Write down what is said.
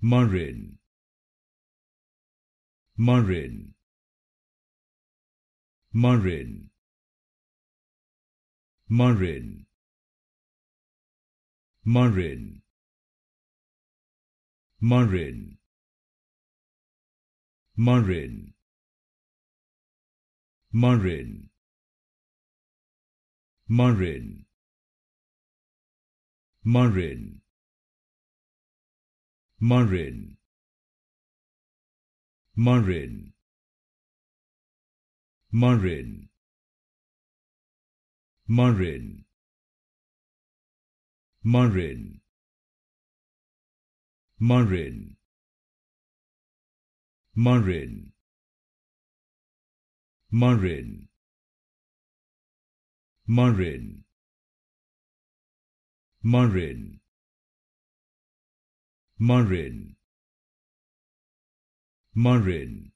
Marin. Marin. Marin. Marin. Marin. Marin. Marin. Marin. Marin. Marin. Marin Marin Marin Marin Marin Marin Marin Marin Marin Marin Marin Marin